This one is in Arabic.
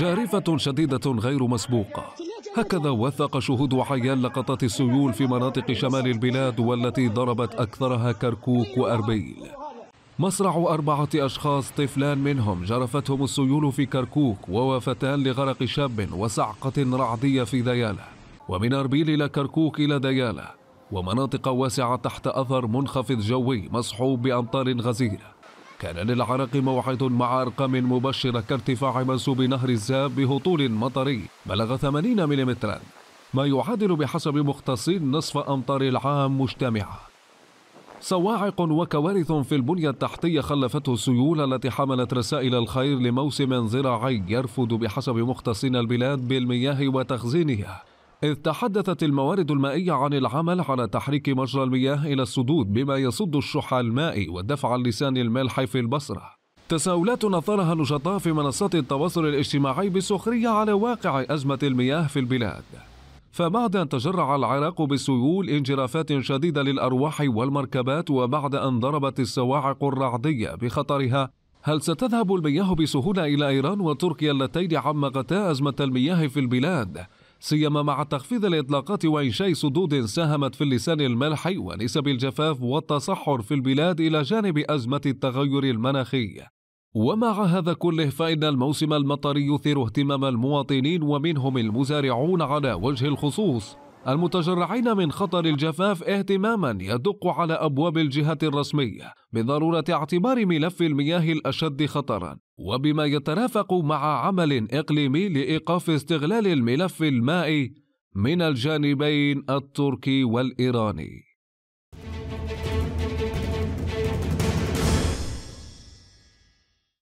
جارفة شديدة غير مسبوقة هكذا وثق شهود وحيان لقطات السيول في مناطق شمال البلاد والتي ضربت أكثرها كركوك وأربيل مصرع أربعة أشخاص طفلان منهم جرفتهم السيول في كركوك ووافتان لغرق شاب وصعقة رعدية في ديالة ومن أربيل إلى كركوك إلى ديالة ومناطق واسعة تحت أثر منخفض جوي مصحوب بأمطار غزيرة كان للعرق موعد مع أرقام مبشرة كارتفاع منسوب نهر الزاب بهطول مطري بلغ 80 ملم ما يعادل بحسب مختصين نصف أمطار العام مجتمعة صواعق وكوارث في البنية التحتية خلفته السيول التي حملت رسائل الخير لموسم زراعي يرفض بحسب مختصين البلاد بالمياه وتخزينها إذ تحدثت الموارد المائية عن العمل على تحريك مجرى المياه إلى السدود بما يصد الشح المائي ودفع اللسان الملح في البصرة تساؤلات أثارها نشطاء في منصات التواصل الاجتماعي بسخرية على واقع أزمة المياه في البلاد فبعد أن تجرع العراق بالسيول انجرافات شديدة للأرواح والمركبات وبعد أن ضربت السواعق الرعدية بخطرها هل ستذهب المياه بسهولة إلى إيران وتركيا اللتين عمقتا أزمة المياه في البلاد؟ سيما مع تخفيض الإطلاقات وإنشاء سدود ساهمت في اللسان الملحي ونسب الجفاف والتصحر في البلاد إلى جانب أزمة التغير المناخي ومع هذا كله فإن الموسم المطري يثير اهتمام المواطنين ومنهم المزارعون على وجه الخصوص المتجرعين من خطر الجفاف اهتماما يدق على ابواب الجهه الرسميه بضروره اعتبار ملف المياه الاشد خطرا وبما يترافق مع عمل اقليمي لايقاف استغلال الملف المائي من الجانبين التركي والايراني